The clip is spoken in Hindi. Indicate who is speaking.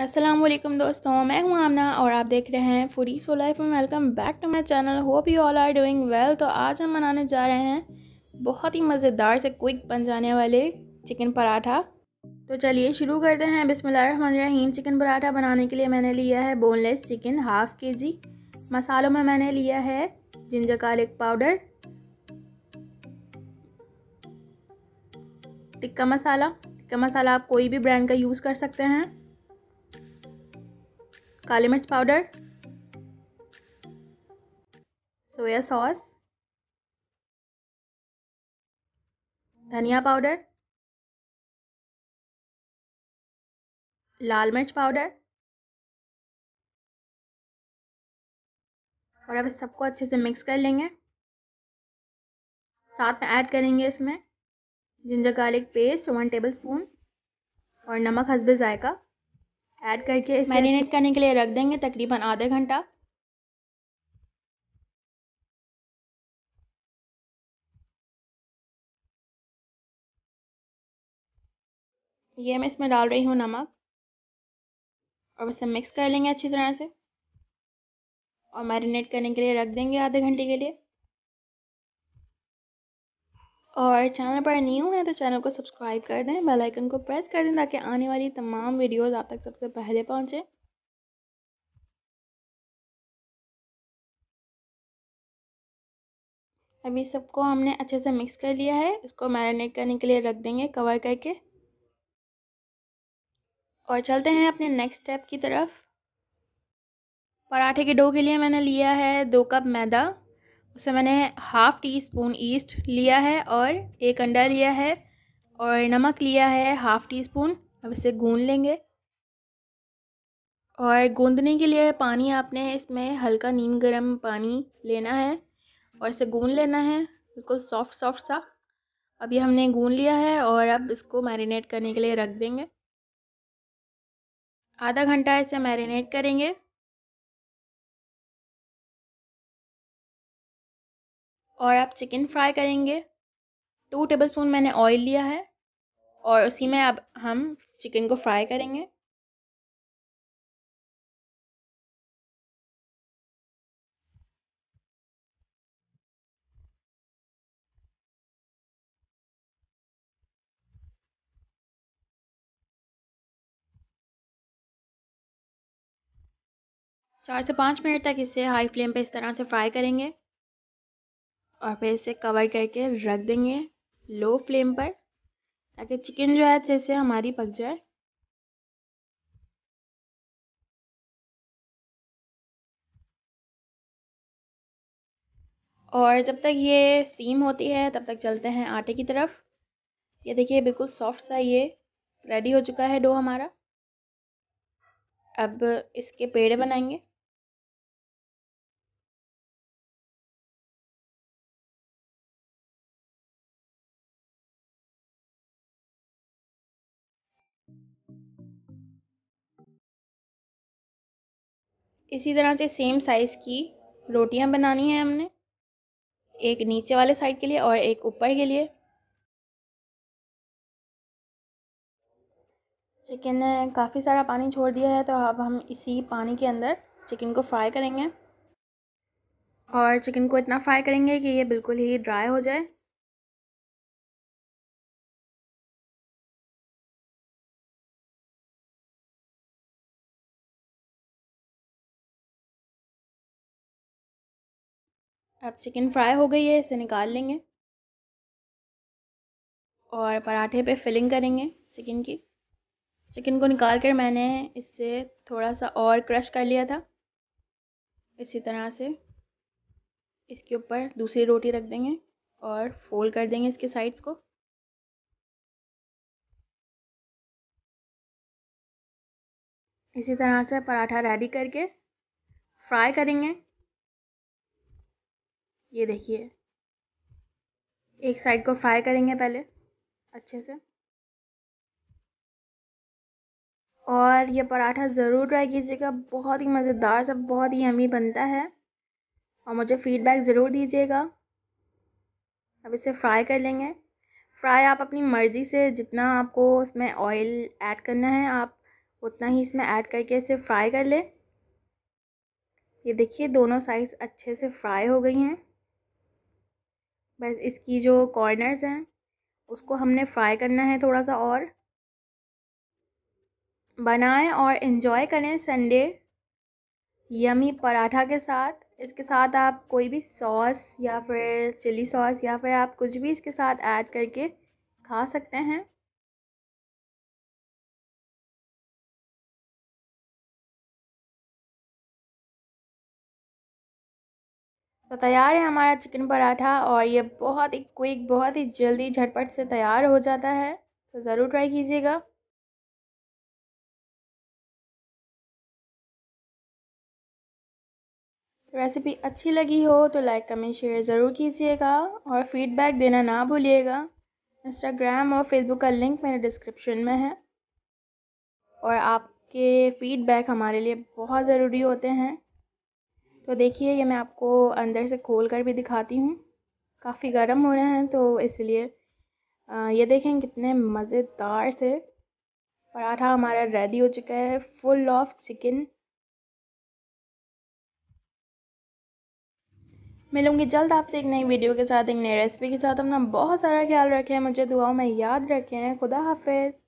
Speaker 1: असलम दोस्तों मैं हूं आमना और आप देख रहे हैं फूडी सो लाइफ में welcome back to my channel hope you all are doing well तो आज हम बनाने जा रहे हैं बहुत ही मज़ेदार से क्विक बन जाने वाले चिकन पराठा तो चलिए शुरू करते हैं बिसमीम चिकन पराठा बनाने के लिए मैंने लिया है बोनलेस चिकन हाफ़ के जी मसालों में मैंने लिया है ginger garlic powder tikka masala tikka masala आप कोई भी ब्रांड का यूज़ कर सकते हैं काली मिर्च पाउडर
Speaker 2: सोया सॉस धनिया पाउडर लाल मिर्च पाउडर और अब इस सबको अच्छे से मिक्स कर लेंगे साथ में ऐड करेंगे इसमें
Speaker 1: ginger garlic paste one tablespoon और नमक हसबे जायका
Speaker 2: ऐड करके मैरिनेट करने के लिए रख देंगे तकरीबन आधा घंटा ये मैं इसमें डाल रही हूँ नमक और इसे मिक्स कर लेंगे अच्छी तरह से और मैरिनेट
Speaker 1: करने के लिए रख देंगे आधे घंटे के लिए और चैनल पर न्यू है तो चैनल को सब्सक्राइब कर दें बेल आइकन को प्रेस कर दें ताकि आने वाली तमाम वीडियोस
Speaker 2: आप तक सबसे पहले पहुंचे अभी सबको हमने अच्छे से मिक्स कर लिया है
Speaker 1: इसको मैरिनेट करने के लिए रख देंगे कवर करके और चलते हैं अपने नेक्स्ट स्टेप की तरफ पराठे के डो के लिए मैंने लिया है दो कप मैदा उसे मैंने हाफ़ टी स्पून ईस्ट लिया है और एक अंडा लिया है और नमक लिया है हाफ़ टी स्पून अब इसे गून लेंगे और गूंदने के लिए पानी आपने इसमें हल्का नीम गर्म पानी लेना है और इसे गून लेना है बिल्कुल सॉफ्ट सॉफ्ट सा
Speaker 2: अभी हमने गून लिया है और अब इसको मैरिनेट करने के लिए रख देंगे आधा घंटा इसे मैरिनेट करेंगे और आप चिकन फ्राई करेंगे टू टेबलस्पून मैंने ऑयल लिया है और उसी में अब हम चिकन को फ्राई करेंगे चार से पाँच मिनट तक इसे हाई फ्लेम पे इस
Speaker 1: तरह से फ्राई करेंगे और फिर इसे कवर करके रख देंगे
Speaker 2: लो फ्लेम पर ताकि चिकन जो है अच्छे से हमारी पक जाए और जब तक ये स्टीम होती है तब तक चलते हैं आटे की
Speaker 1: तरफ ये देखिए बिल्कुल सॉफ्ट सा ये रेडी हो चुका है डो हमारा
Speaker 2: अब इसके पेड़े बनाएंगे इसी तरह से सेम साइज़ की
Speaker 1: रोटियां बनानी है हमने एक नीचे वाले साइड के लिए और एक ऊपर के लिए चिकन ने काफ़ी सारा पानी छोड़ दिया है तो अब हम इसी पानी के अंदर चिकन को फ्राई करेंगे
Speaker 2: और चिकन को इतना फ्राई करेंगे कि ये बिल्कुल ही ड्राई हो जाए अब चिकन फ्राई हो गई है इसे निकाल लेंगे
Speaker 1: और पराठे पे फिलिंग करेंगे चिकन की चिकन को निकाल कर मैंने इससे थोड़ा सा और क्रश कर लिया था इसी तरह से
Speaker 2: इसके ऊपर दूसरी रोटी रख देंगे और फोल्ड कर देंगे इसके साइड्स को इसी तरह से पराठा रेडी करके फ्राई करेंगे ये देखिए एक साइड को फ्राई करेंगे पहले
Speaker 1: अच्छे से और ये पराठा ज़रूर ट्राई कीजिएगा बहुत ही मज़ेदार सब बहुत ही यमी बनता है और मुझे फीडबैक ज़रूर दीजिएगा अब इसे फ्राई कर लेंगे फ्राई आप अपनी मर्ज़ी से जितना आपको इसमें ऑयल ऐड करना है आप उतना ही इसमें ऐड करके इसे फ्राई कर लें ये देखिए दोनों साइड अच्छे से फ्राई हो गई हैं बस इसकी जो कॉर्नर्स हैं उसको हमने फ्राई करना है थोड़ा सा और बनाएं और इन्जॉय करें संडे यमी पराठा के साथ इसके साथ आप कोई भी सॉस या फिर चिली सॉस या फिर आप कुछ भी इसके साथ ऐड करके
Speaker 2: खा सकते हैं तो तैयार है हमारा चिकन पराठा और ये बहुत ही क्विक बहुत ही जल्दी झटपट से तैयार हो जाता है तो ज़रूर ट्राई कीजिएगा रेसिपी अच्छी लगी हो तो लाइक कमेंट शेयर ज़रूर कीजिएगा और फीडबैक देना ना भूलिएगा
Speaker 1: इंस्टाग्राम और फेसबुक का लिंक मेरे डिस्क्रिप्शन में है और आपके फीडबैक हमारे लिए बहुत ज़रूरी होते हैं तो देखिए ये मैं आपको अंदर से खोल कर भी दिखाती हूँ काफ़ी गर्म हो रहे हैं तो इसलिए ये देखें कितने मज़ेदार से पराठा हमारा रेडी हो चुका है फुल ऑफ चिकन मिलूंगी जल्द आपसे एक नई वीडियो के साथ एक नई रेसिपी के साथ अपना बहुत सारा ख्याल रखें
Speaker 2: मुझे दुआओं में याद रखें खुदा हाफिज़